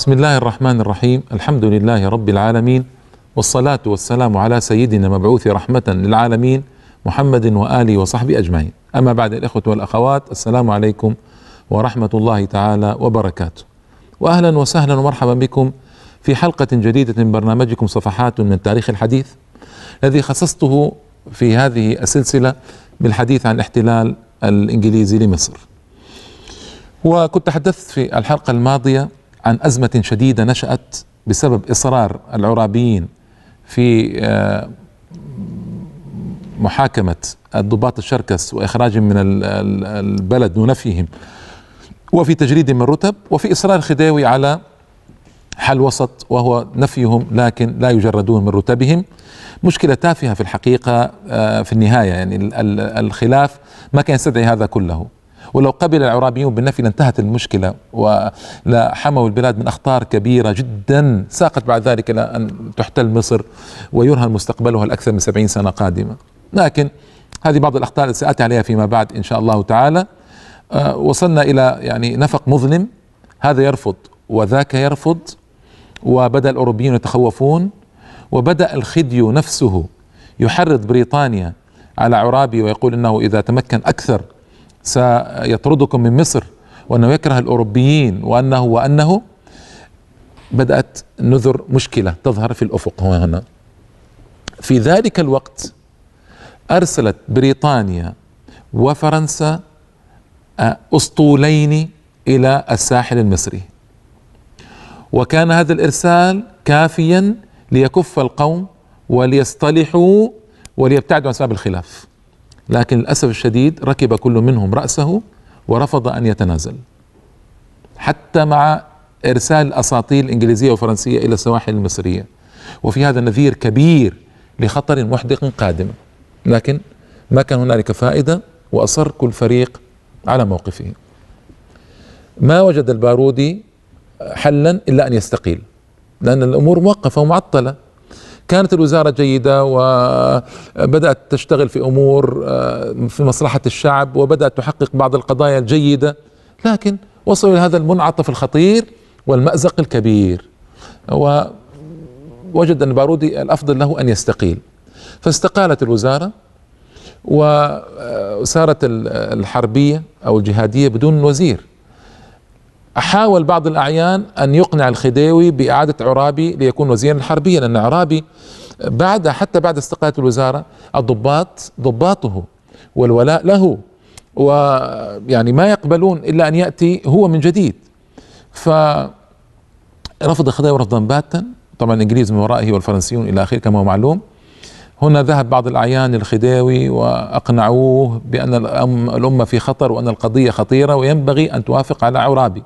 بسم الله الرحمن الرحيم الحمد لله رب العالمين والصلاة والسلام على سيدنا مبعوث رحمة للعالمين محمد وآله وصحبه أجمعين أما بعد الإخوة والأخوات السلام عليكم ورحمة الله تعالى وبركاته وأهلا وسهلا ومرحبا بكم في حلقة جديدة من برنامجكم صفحات من تاريخ الحديث الذي خصصته في هذه السلسلة بالحديث عن الاحتلال الإنجليزي لمصر وكنت تحدثت في الحلقة الماضية عن أزمة شديدة نشأت بسبب إصرار العرابيين في آه، محاكمة الضباط الشركس وإخراجهم من البلد ونفيهم وفي تجريد من رتب وفي إصرار الخديوي على حل وسط وهو نفيهم لكن لا يجردون من رتبهم مشكلة تافهة في الحقيقة آه، في النهاية يعني الخلاف ما كان يستدعي هذا كله ولو قبل العرابيون بالنفي لانتهت المشكلة ولحموا البلاد من أخطار كبيرة جدا ساقت بعد ذلك إلى أن تحتل مصر ويرهن مستقبلها الأكثر من 70 سنة قادمة لكن هذه بعض الاخطاء التي سأتي عليها فيما بعد إن شاء الله تعالى آه، وصلنا إلى يعني نفق مظلم هذا يرفض وذاك يرفض وبدأ الأوروبيون يتخوفون وبدأ الخدي نفسه يحرض بريطانيا على عرابي ويقول انه اذا تمكن اكثر سيطردكم من مصر وأنه يكره الأوروبيين وأنه وأنه بدأت نذر مشكلة تظهر في الأفق هنا في ذلك الوقت أرسلت بريطانيا وفرنسا أسطولين إلى الساحل المصري وكان هذا الإرسال كافيا ليكف القوم وليصطلحوا وليبتعدوا عن أسباب الخلاف لكن للأسف الشديد ركب كل منهم رأسه ورفض أن يتنازل حتى مع إرسال أساطيل إنجليزية وفرنسية إلى السواحل المصرية وفي هذا نذير كبير لخطر محدق قادم لكن ما كان هنالك فائدة وأصر كل فريق على موقفه ما وجد البارودي حلا إلا أن يستقيل لأن الأمور موقفة ومعطلة كانت الوزارة جيدة وبدأت تشتغل في أمور آه، في مصلحة الشعب وبدأت تحقق بعض القضايا الجيدة لكن وصلوا إلى هذا المنعطف الخطير والمأزق الكبير ووجد أن بارودي الأفضل له أن يستقيل فاستقالت الوزارة وصارت الحربية أو الجهادية بدون وزير حاول بعض الأعيان أن يقنع الخديوي بإعادة عرابي ليكون وزيرا حربيا لأن عرابي بعد حتى بعد استقالة الوزارة الضباط ضباطه والولاء له ويعني ما يقبلون إلا أن يأتي هو من جديد فرفض الخديوي رفضا باتا طبعا الإنجليز من ورائه والفرنسيون إلى آخره كما هو معلوم هنا ذهب بعض الأعيان للخديوي وأقنعوه بأن الأمة في خطر وأن القضية خطيرة وينبغي أن توافق على عرابي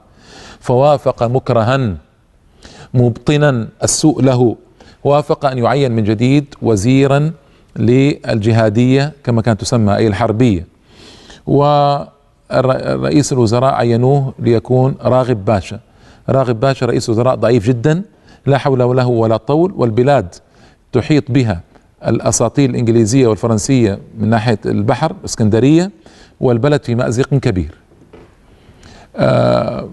فوافق مكرها مبطنا السوء له وافق ان يعين من جديد وزيرا للجهاديه كما كانت تسمى اي الحربيه ورئيس الوزراء عينوه ليكون راغب باشا راغب باشا رئيس وزراء ضعيف جدا لا حول له ولا طول والبلاد تحيط بها الاساطيل الانجليزيه والفرنسيه من ناحيه البحر اسكندريه والبلد في مازق كبير آه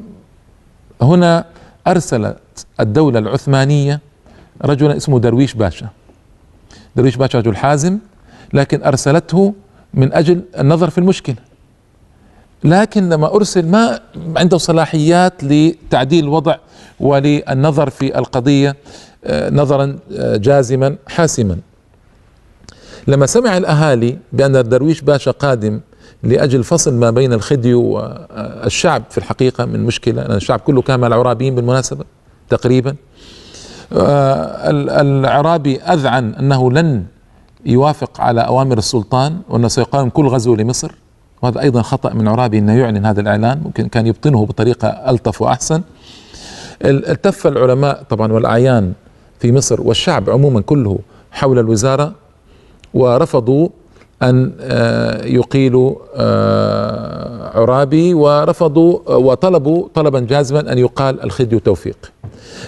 هنا أرسلت الدولة العثمانية رجلا اسمه درويش باشا درويش باشا رجل حازم لكن أرسلته من أجل النظر في المشكلة لكن لما أرسل ما عنده صلاحيات لتعديل الوضع وللنظر في القضية آه، نظرا آه، جازما حاسما لما سمع الأهالي بأن درويش باشا قادم لأجل فصل ما بين الخدي والشعب في الحقيقة من مشكلة لأن الشعب كله كان مع العرابيين بالمناسبة تقريبا آه، العرابي أذعن أنه لن يوافق على أوامر السلطان وأنه سيقاوم كل غزو لمصر وهذا أيضا خطأ من عرابي أنه يعلن هذا الإعلان ممكن كان يبطنه بطريقة ألطف وأحسن التف العلماء طبعا والأعيان في مصر والشعب عموما كله حول الوزارة ورفضوا أن آه، يقيلوا آه، عرابي ورفضوا آه، وطلبوا طلبا جازما أن يقال الخدي توفيق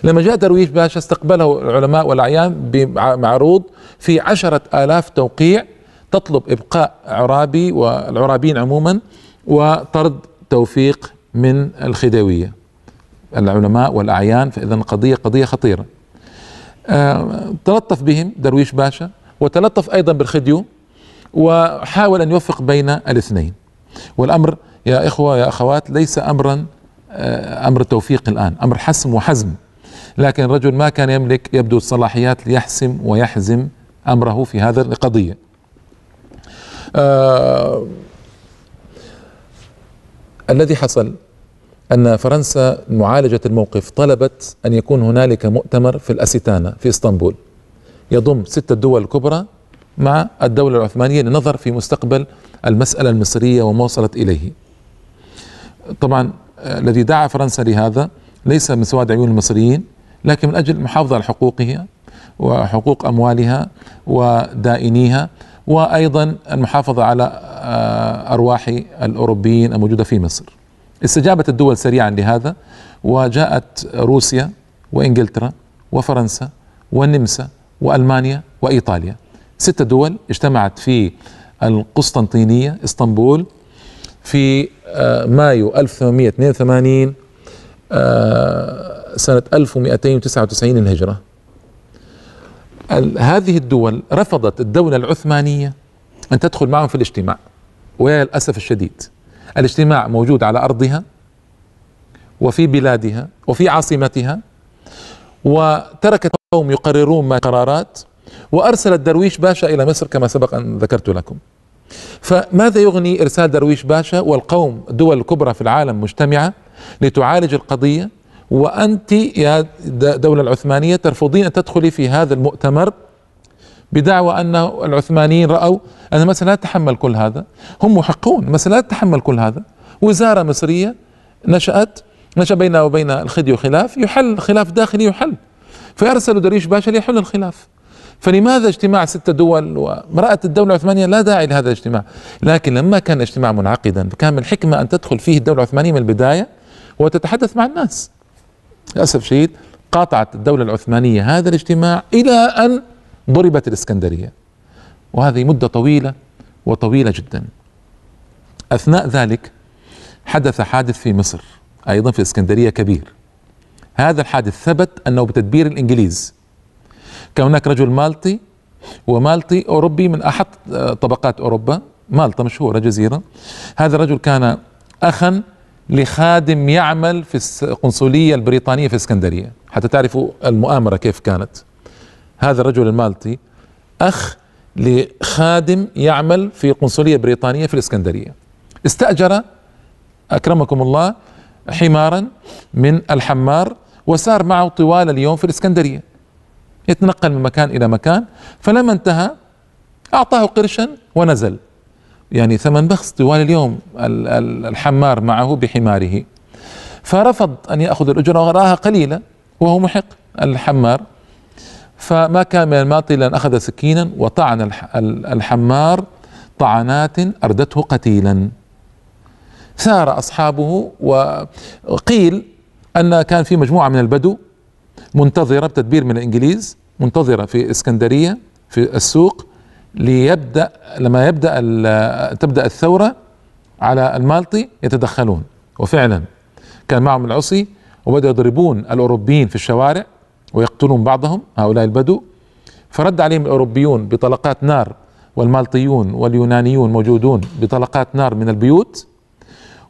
لما جاء درويش باشا استقبله العلماء والأعيان بمعروض في عشرة آلاف توقيع تطلب إبقاء عرابي والعرابين عموما وطرد توفيق من الخديوية العلماء والأعيان فإذا قضية قضية خطيرة تلطف بهم درويش باشا وتلطف أيضا بالخديو وحاول أن يوفق بين الاثنين والأمر يا إخوة يا أخوات ليس أمرا آه، أمر توفيق الآن أمر حسم وحزم لكن الرجل ما كان يملك يبدو الصلاحيات ليحسم ويحزم أمره في هذا القضية آه الذي حصل أن فرنسا معالجة الموقف طلبت أن يكون هنالك مؤتمر في الأسيتانا في إسطنبول يضم ستة دول كبرى مع الدولة العثمانية للنظر في مستقبل المسألة المصرية وما وصلت إليه طبعا آه، الذي دعا فرنسا لهذا ليس من سواد عيون المصريين لكن من أجل المحافظة على حقوقها وحقوق أموالها ودائنيها وأيضا المحافظة على آه، أرواح الأوروبيين الموجودة في مصر استجابت الدول سريعا لهذا وجاءت روسيا وإنجلترا وفرنسا والنمسا وألمانيا وإيطاليا ستة دول اجتمعت في القسطنطينية اسطنبول في آه، مايو 1882 آه، سنة 1299 للهجرة هذه الدول رفضت الدولة العثمانية أن تدخل معهم في الاجتماع ويا للأسف الشديد الاجتماع موجود على أرضها وفي بلادها وفي عاصمتها وتركت قوم يقررون ما قرارات وأرسل الدرويش باشا إلى مصر كما سبق أن ذكرت لكم فماذا يغني إرسال درويش باشا والقوم الدول الكبرى في العالم مجتمعة لتعالج القضية وأنت يا دولة العثمانية ترفضين أن تدخلي في هذا المؤتمر بدعوى أن العثمانيين رأوا أن المسألة لا تتحمل كل هذا هم محقون المسألة لا تتحمل كل هذا وزارة مصرية نشأت نشأ بينها وبين الخدي وخلاف يحل خلاف داخلي يحل فيرسل دريش باشا ليحل الخلاف فلماذا اجتماع ست دول ومرأة الدولة العثمانية لا داعي لهذا الاجتماع لكن لما كان الاجتماع منعقدا كان من الحكمة أن تدخل فيه الدولة العثمانية من البداية وتتحدث مع الناس للأسف شديد قاطعت الدولة العثمانية هذا الاجتماع إلى أن ضربت الإسكندرية وهذه مدة طويلة وطويلة جدا أثناء ذلك حدث حادث في مصر أيضا في الإسكندرية كبير هذا الحادث ثبت أنه بتدبير الإنجليز كان هناك رجل مالطي ومالطي أوروبي من أحط آه، طبقات أوروبا مالطا مشهورة جزيرة هذا الرجل كان أخا لخادم يعمل في القنصلية البريطانية في اسكندرية حتى تعرفوا المؤامرة كيف كانت هذا الرجل المالطي أخ لخادم يعمل في قنصلية بريطانية في الإسكندرية استأجر أكرمكم الله حمارا من الحمار وسار معه طوال اليوم في الإسكندرية يتنقل من مكان إلى مكان فلما انتهى أعطاه قرشا ونزل يعني ثمن بخس طوال اليوم الحمار معه بحماره فرفض أن يأخذ الأجرة ورآها قليلة وهو محق الحمار فما كان من الماطل ان أخذ سكينا وطعن الحمار طعنات أردته قتيلا سار أصحابه وقيل أن كان في مجموعة من البدو منتظرة بتدبير من الإنجليز منتظرة في اسكندرية في السوق ليبدأ لما يبدأ تبدأ الثورة على المالطي يتدخلون وفعلا كان معهم العصي وبدأوا يضربون الأوروبيين في الشوارع ويقتلون بعضهم هؤلاء البدو فرد عليهم الأوروبيون بطلقات نار والمالطيون واليونانيون موجودون بطلقات نار من البيوت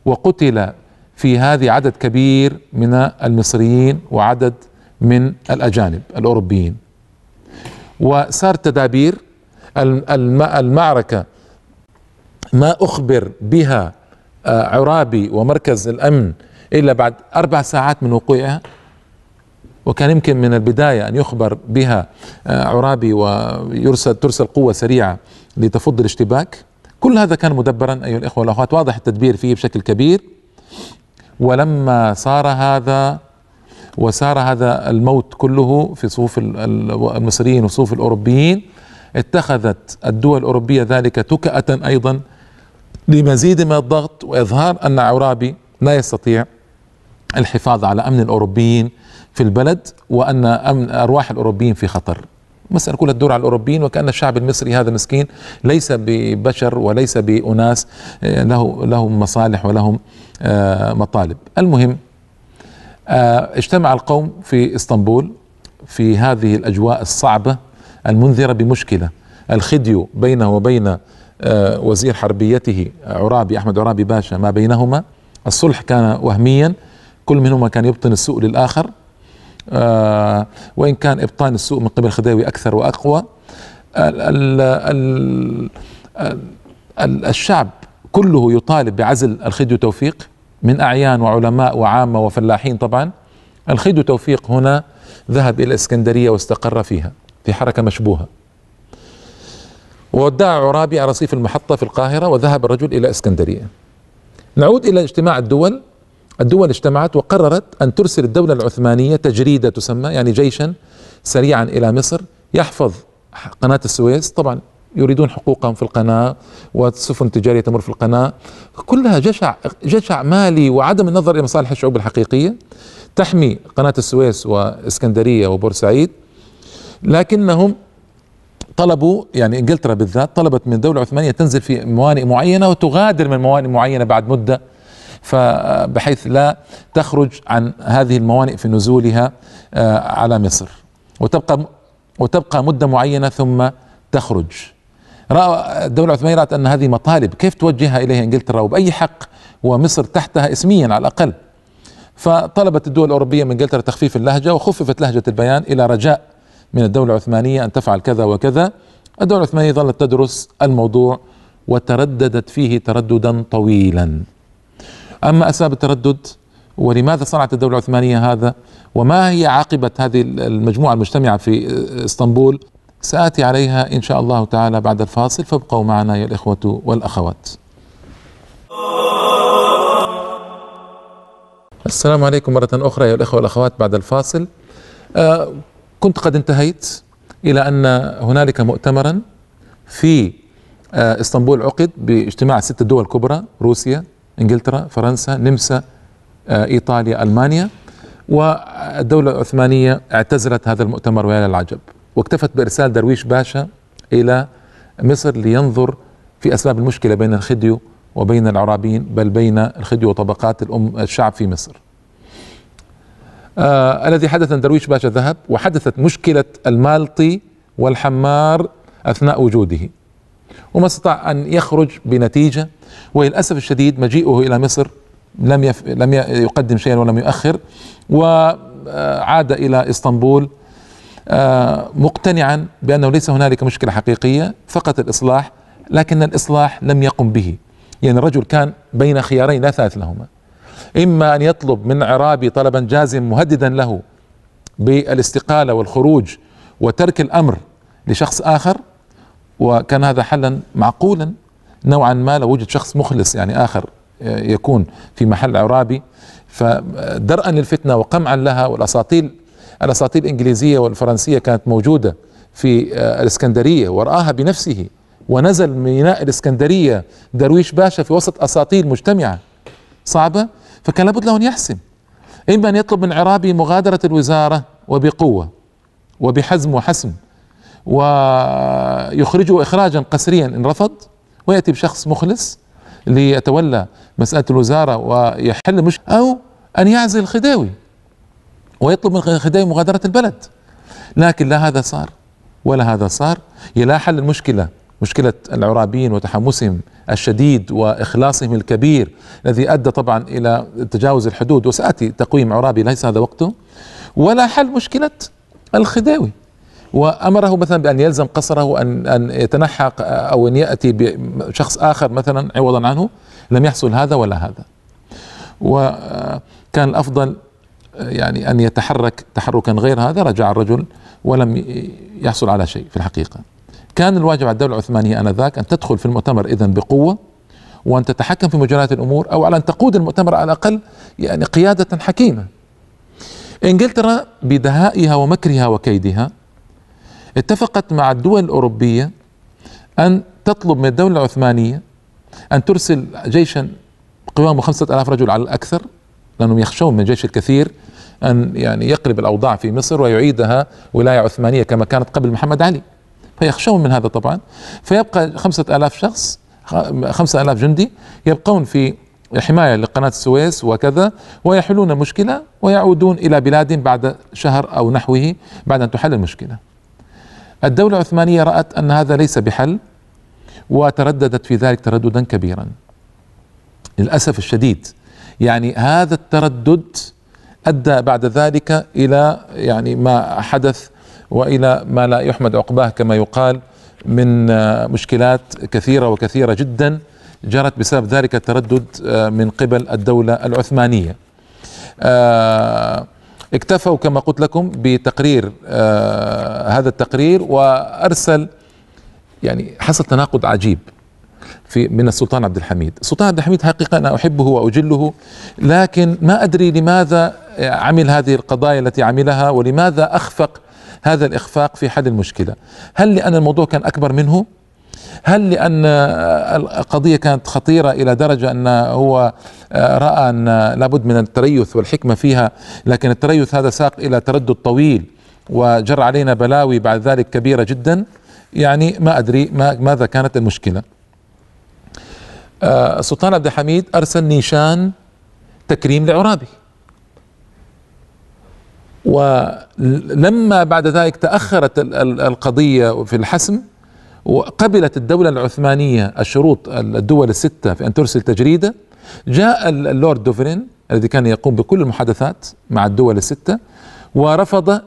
وقتل في هذه عدد كبير من المصريين وعدد من الأجانب الأوروبيين وصار تدابير المعركة ما أخبر بها آه، عرابي ومركز الأمن إلا بعد أربع ساعات من وقوعها وكان يمكن من البداية أن يخبر بها آه، عرابي ويرسل ترسل قوة سريعة لتفض الاشتباك كل هذا كان مدبرا أيها الإخوة والأخوات واضح التدبير فيه بشكل كبير ولما صار هذا وسار هذا الموت كله في صفوف المصريين وصفوف الأوروبيين اتخذت الدول الأوروبية ذلك تكأة أيضا لمزيد من الضغط وإظهار أن عرابي لا يستطيع الحفاظ على أمن الأوروبيين في البلد وأن أمن أرواح الأوروبيين في خطر مسألة كل الدور على الأوروبيين وكأن الشعب المصري هذا المسكين ليس ببشر وليس بأناس اه، له لهم مصالح ولهم اه، مطالب المهم آه، اجتمع القوم في اسطنبول في هذه الاجواء الصعبه المنذره بمشكله الخديو بينه وبين آه، وزير حربيته عرابي احمد عرابي باشا ما بينهما الصلح كان وهميا كل منهما كان يبطن السوء للاخر آه، وان كان ابطان السوء من قبل الخديوي اكثر واقوى الشعب كله يطالب بعزل الخديو توفيق من أعيان وعلماء وعامة وفلاحين طبعا الخيد توفيق هنا ذهب إلى الإسكندرية واستقر فيها في حركة مشبوهة وودع عرابي على رصيف المحطة في القاهرة وذهب الرجل إلى إسكندرية نعود إلى اجتماع الدول الدول اجتمعت وقررت أن ترسل الدولة العثمانية تجريدة تسمى يعني جيشا سريعا إلى مصر يحفظ قناة السويس طبعا يريدون حقوقهم في القناة والسفن التجارية تمر في القناة كلها جشع جشع مالي وعدم النظر إلى مصالح الشعوب الحقيقية تحمي قناة السويس وإسكندرية وبورسعيد لكنهم طلبوا يعني انجلترا بالذات طلبت من الدوله العثمانيه تنزل في موانئ معينه وتغادر من موانئ معينه بعد مده فبحيث لا تخرج عن هذه الموانئ في نزولها آه، على مصر وتبقى وتبقى مده معينه ثم تخرج راى الدوله العثمانيه رات ان هذه مطالب كيف توجهها اليها انجلترا وباي حق ومصر تحتها اسميا على الاقل فطلبت الدول الاوروبيه من انجلترا تخفيف اللهجه وخففت لهجه البيان الى رجاء من الدوله العثمانيه ان تفعل كذا وكذا الدوله العثمانيه ظلت تدرس الموضوع وترددت فيه ترددا طويلا اما اسباب التردد ولماذا صنعت الدوله العثمانيه هذا وما هي عاقبه هذه المجموعه المجتمعه في اسطنبول سآتي عليها إن شاء الله تعالى بعد الفاصل فابقوا معنا يا الإخوة والأخوات السلام عليكم مرة أخرى يا الإخوة والأخوات بعد الفاصل آه كنت قد انتهيت إلى أن هنالك مؤتمرا في آه اسطنبول عقد باجتماع ست دول كبرى روسيا إنجلترا فرنسا نمسا آه إيطاليا ألمانيا والدولة العثمانية اعتزلت هذا المؤتمر ويا للعجب واكتفت بإرسال درويش باشا إلى مصر لينظر في أسباب المشكلة بين الخديو وبين العرابيين بل بين الخديو وطبقات الأم الشعب في مصر آه الذي حدث أن درويش باشا ذهب وحدثت مشكلة المالطي والحمار أثناء وجوده وما استطاع أن يخرج بنتيجة وللأسف الشديد مجيئه إلى مصر لم يف... لم يقدم شيئا ولم يؤخر وعاد آه، إلى إسطنبول آه، مقتنعا بانه ليس هنالك مشكله حقيقيه فقط الاصلاح لكن الاصلاح لم يقم به يعني الرجل كان بين خيارين لا ثالث لهما اما ان يطلب من عرابي طلبا جازم مهددا له بالاستقاله والخروج وترك الامر لشخص اخر وكان هذا حلا معقولا نوعا ما لو وجد شخص مخلص يعني اخر آه، يكون في محل عرابي فدرءا للفتنه وقمعا لها والاساطيل الأساطير الإنجليزية والفرنسية كانت موجودة في آه، الإسكندرية ورآها بنفسه ونزل ميناء الإسكندرية درويش باشا في وسط أساطيل مجتمعة صعبة فكان لابد له أن يحسم إما أن يطلب من عرابي مغادرة الوزارة وبقوة وبحزم وحسم ويخرجه إخراجا قسريا إن رفض ويأتي بشخص مخلص ليتولى مسألة الوزارة ويحل مش أو أن يعزل الخداوي ويطلب من خديوي مغادرة البلد لكن لا هذا صار ولا هذا صار لا حل المشكلة مشكلة العرابيين وتحمسهم الشديد وإخلاصهم الكبير الذي أدى طبعا إلى تجاوز الحدود وسأتي تقويم عرابي ليس هذا وقته ولا حل مشكلة الخديوي وامره مثلا بان يلزم قصره ان ان يتنحى او ان ياتي بشخص اخر مثلا عوضا عنه لم يحصل هذا ولا هذا وكان الافضل يعني أن يتحرك تحركا غير هذا رجع الرجل ولم يحصل على شيء في الحقيقة كان الواجب على الدولة العثمانية آنذاك أن تدخل في المؤتمر إذا بقوة وأن تتحكم في مجريات الأمور أو على أن تقود المؤتمر على الأقل يعني قيادة حكيمة إنجلترا بدهائها ومكرها وكيدها اتفقت مع الدول الأوروبية أن تطلب من الدولة العثمانية أن ترسل جيشا قوامه خمسة ألاف رجل على الأكثر لأنهم يخشون من جيش الكثير أن يعني يقلب الأوضاع في مصر ويعيدها ولاية عثمانية كما كانت قبل محمد علي فيخشون من هذا طبعا فيبقى خمسة آلاف شخص خمسة آلاف جندي يبقون في حماية لقناة السويس وكذا ويحلون المشكلة ويعودون إلى بلادهم بعد شهر أو نحوه بعد أن تحل المشكلة الدولة العثمانية رأت أن هذا ليس بحل وترددت في ذلك ترددا كبيرا للأسف الشديد يعني هذا التردد ادى بعد ذلك الى يعني ما حدث والى ما لا يحمد عقباه كما يقال من مشكلات كثيره وكثيره جدا جرت بسبب ذلك التردد آه، من قبل الدوله العثمانيه. آه، اكتفوا كما قلت لكم بتقرير آه، هذا التقرير وارسل يعني حصل تناقض عجيب في من السلطان عبد الحميد السلطان عبد الحميد حقيقة أنا أحبه وأجله لكن ما أدري لماذا عمل هذه القضايا التي عملها ولماذا أخفق هذا الإخفاق في حل المشكلة هل لأن الموضوع كان أكبر منه هل لأن القضية كانت خطيرة إلى درجة أن هو رأى أن لابد من التريث والحكمة فيها لكن التريث هذا ساق إلى تردد طويل وجر علينا بلاوي بعد ذلك كبيرة جدا يعني ما أدري ما ماذا كانت المشكلة السلطان آه، عبد الحميد أرسل نيشان تكريم لعرابي ولما بعد ذلك تأخرت القضية في الحسم وقبلت الدولة العثمانية الشروط الدول الستة في أن ترسل تجريدة جاء اللورد دوفرين الذي كان يقوم بكل المحادثات مع الدول الستة ورفض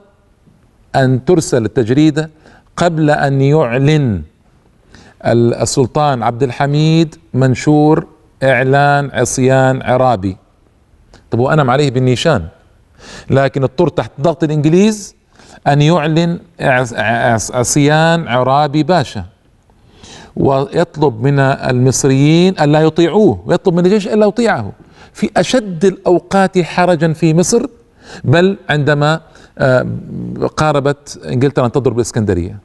أن ترسل التجريدة قبل أن يعلن السلطان عبد الحميد منشور إعلان عصيان عرابي طب وانا عليه بالنيشان لكن اضطر تحت ضغط الإنجليز أن يعلن عصيان عرابي باشا ويطلب من المصريين ألا يطيعوه ويطلب من الجيش ألا يطيعه في أشد الأوقات حرجا في مصر بل عندما آه، قاربت إنجلترا أن تضرب الإسكندرية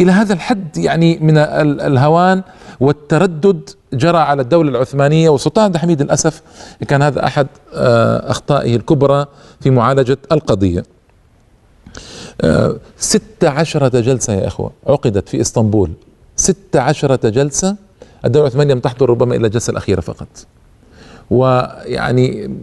الى هذا الحد يعني من الهوان والتردد جرى على الدولة العثمانية والسلطان عبد الحميد للأسف كان هذا أحد آه، أخطائه الكبرى في معالجة القضية آه، ستة عشرة جلسة يا إخوة عقدت في إسطنبول ستة عشرة جلسة الدولة العثمانية لم تحضر ربما إلا الجلسة الأخيرة فقط ويعني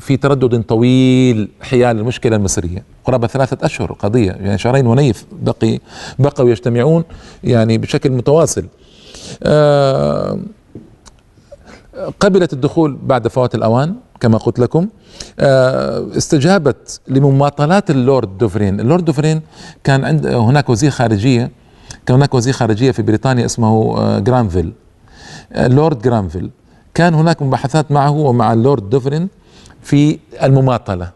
في تردد طويل حيال المشكله المصريه قرابه ثلاثه اشهر قضيه يعني شهرين ونيف بقي بقوا يجتمعون يعني بشكل متواصل آه، قبلت الدخول بعد فوات الاوان كما قلت لكم آه، استجابت لمماطلات اللورد دوفرين اللورد دوفرين كان عند هناك وزير خارجيه كان هناك وزير خارجيه في بريطانيا اسمه آه، جرانفيل لورد جرانفيل كان هناك مباحثات معه ومع اللورد دوفرين في المماطله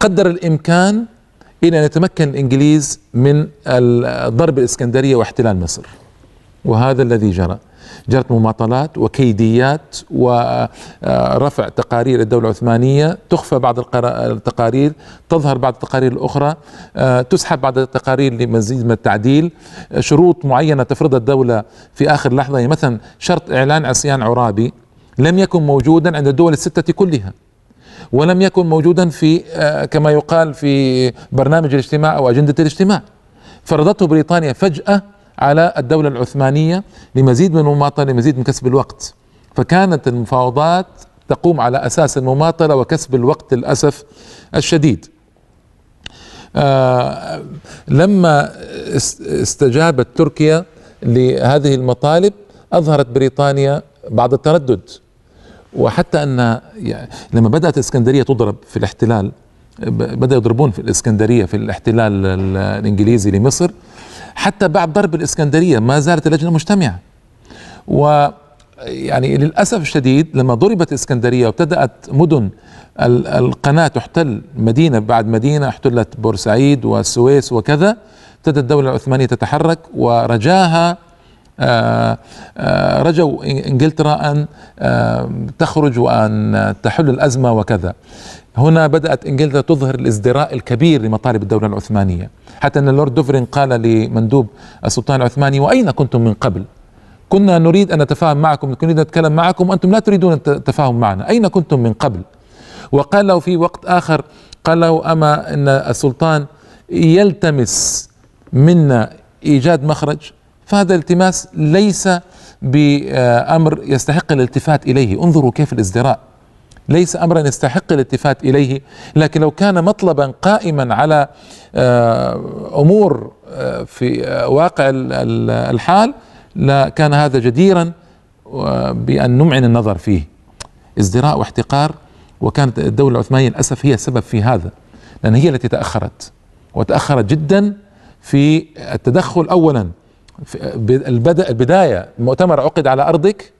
قدر الامكان الى ان يتمكن الانجليز من ضرب الاسكندريه واحتلال مصر وهذا الذي جرى جرت مماطلات وكيديات ورفع تقارير الدولة العثمانية تخفى بعض التقارير تظهر بعض التقارير الأخرى آه، تسحب بعض التقارير لمزيد من التعديل شروط معينة تفرضها الدولة في آخر لحظة يعني مثلا شرط إعلان عصيان عرابي لم يكن موجودا عند الدول الستة كلها ولم يكن موجودا في آه، كما يقال في برنامج الاجتماع أو أجندة الاجتماع فرضته بريطانيا فجأة على الدولة العثمانية لمزيد من المماطلة لمزيد من كسب الوقت فكانت المفاوضات تقوم على أساس المماطلة وكسب الوقت للأسف الشديد آه لما استجابت تركيا لهذه المطالب أظهرت بريطانيا بعض التردد وحتى أن يعني لما بدأت الإسكندرية تضرب في الاحتلال بدأوا يضربون في الإسكندرية في الاحتلال الإنجليزي لمصر حتى بعد ضرب الإسكندرية ما زالت اللجنة مجتمعة و يعني للأسف الشديد لما ضربت الإسكندرية وابتدأت مدن القناة تحتل مدينة بعد مدينة احتلت بورسعيد والسويس وكذا ابتدت الدولة العثمانية تتحرك ورجاها آه، آه، رجوا انجلترا ان آه، تخرج وان تحل الازمه وكذا هنا بدات انجلترا تظهر الازدراء الكبير لمطالب الدوله العثمانيه حتى ان اللورد دوفرين قال لمندوب السلطان العثماني واين كنتم من قبل كنا نريد ان نتفاهم معكم نريد نتكلم معكم وانتم لا تريدون التفاهم معنا اين كنتم من قبل وقال له في وقت اخر قال له اما ان السلطان يلتمس منا ايجاد مخرج فهذا الالتماس ليس بأمر يستحق الالتفات إليه انظروا كيف الازدراء ليس امرا يستحق الالتفات اليه لكن لو كان مطلبا قائما على آه، امور آه، في آه، واقع الحال لكان هذا جديرا بان نمعن النظر فيه ازدراء واحتقار وكانت الدوله العثمانيه للاسف هي السبب في هذا لان هي التي تاخرت وتاخرت جدا في التدخل اولا البداية مؤتمر عقد على أرضك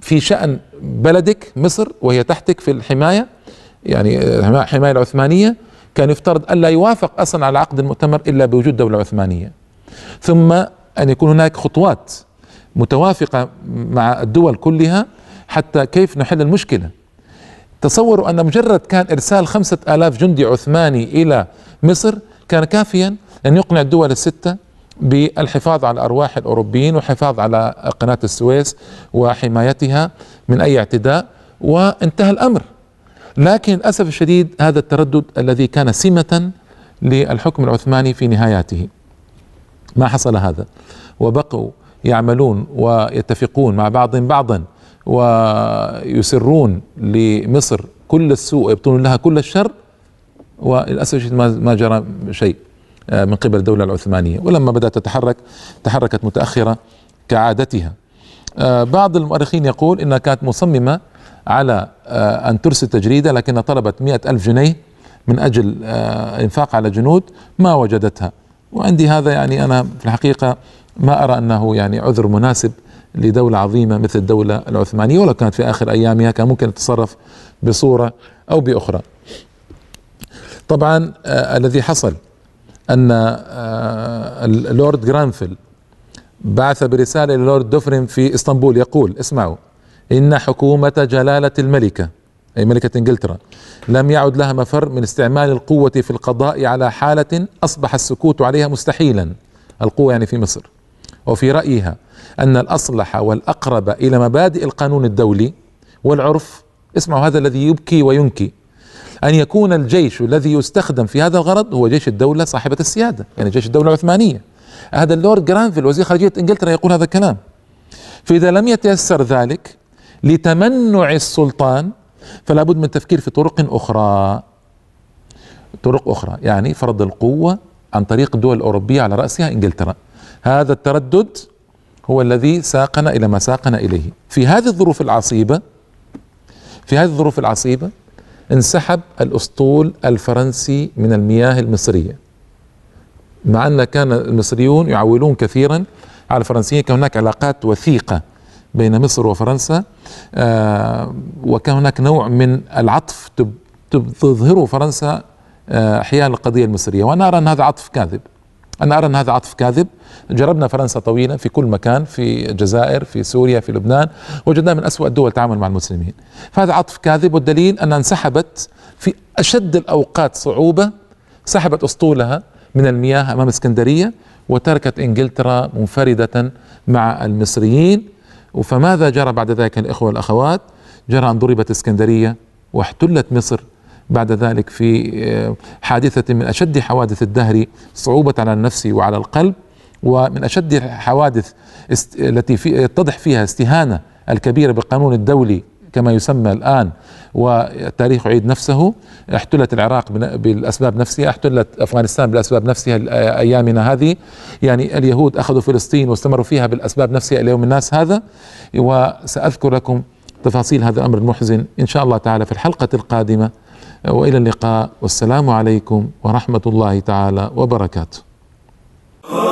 في شأن بلدك مصر وهي تحتك في الحماية يعني الحماية آه، العثمانية كان يفترض ألا يوافق أصلا على عقد المؤتمر إلا بوجود دولة عثمانية ثم أن يكون هناك خطوات متوافقة مع الدول كلها حتى كيف نحل المشكلة تصوروا أن مجرد كان إرسال خمسة آلاف جندي عثماني إلى مصر كان كافيا أن يقنع الدول الستة بالحفاظ على ارواح الاوروبيين والحفاظ على قناه السويس وحمايتها من اي اعتداء وانتهى الامر لكن للاسف الشديد هذا التردد الذي كان سمه للحكم العثماني في نهاياته ما حصل هذا وبقوا يعملون ويتفقون مع بعضهم بعضا ويسرون لمصر كل السوء يبطلون لها كل الشر وللاسف ما جرى شيء آه، من قبل الدولة العثمانية ولما بدأت تتحرك تحركت متأخرة كعادتها آه، بعض المؤرخين يقول إنها كانت مصممة على آه، أن ترسل تجريدة لكنها طلبت مئة ألف جنيه من أجل إنفاق على جنود ما وجدتها وعندي هذا يعني أنا في الحقيقة ما أرى أنه يعني عذر مناسب لدولة عظيمة مثل الدولة العثمانية ولو كانت في آخر أيامها كان ممكن تتصرف بصورة أو بأخرى طبعا الذي حصل ان آه، اللورد جرانفيل بعث برسالة للورد دوفرين في إسطنبول يقول اسمعوا إن حكومة جلالة الملكة أي ملكة إنجلترا لم يعد لها مفر من استعمال القوة في القضاء على حالة أصبح السكوت عليها مستحيلا القوة يعني في مصر وفي رأيها أن الأصلح والأقرب إلى مبادئ القانون الدولي والعرف اسمعوا هذا الذي يبكي وينكي أن يكون الجيش الذي يستخدم في هذا الغرض هو جيش الدولة صاحبة السيادة يعني جيش الدولة العثمانية هذا اللورد جرانفيل وزير خارجية إنجلترا يقول هذا الكلام فإذا لم يتيسر ذلك لتمنع السلطان فلا بد من التفكير في طرق أخرى طرق أخرى يعني فرض القوة عن طريق الدول الأوروبية على رأسها إنجلترا هذا التردد هو الذي ساقنا إلى ما ساقنا إليه في هذه الظروف العصيبة في هذه الظروف العصيبة انسحب الاسطول الفرنسي من المياه المصريه مع ان كان المصريون يعولون كثيرا على الفرنسيين كان هناك علاقات وثيقه بين مصر وفرنسا آه، وكان هناك نوع من العطف تظهره فرنسا آه، حيال القضيه المصريه وانا ارى ان هذا عطف كاذب أنا أرى أن هذا عطف كاذب جربنا فرنسا طويلا في كل مكان في الجزائر في سوريا في لبنان وجدنا من أسوأ الدول تعامل مع المسلمين فهذا عطف كاذب والدليل أنها انسحبت في أشد الأوقات صعوبة سحبت أسطولها من المياه أمام اسكندرية وتركت إنجلترا منفردة مع المصريين فماذا جرى بعد ذلك الإخوة والأخوات جرى أن ضربت اسكندرية واحتلت مصر بعد ذلك في آه، حادثة من أشد حوادث الدهر صعوبة على النفس وعلى القلب ومن أشد الحوادث التي في يتضح فيها استهانة الكبيرة بالقانون الدولي كما يسمى الآن والتاريخ يعيد نفسه احتلت العراق بالأسباب نفسها احتلت أفغانستان بالأسباب نفسها آه، أيامنا هذه يعني اليهود أخذوا فلسطين واستمروا فيها بالأسباب نفسها إلى يوم الناس هذا وسأذكر لكم تفاصيل هذا الأمر المحزن إن شاء الله تعالى في الحلقة القادمة والى اللقاء والسلام عليكم ورحمه الله تعالى وبركاته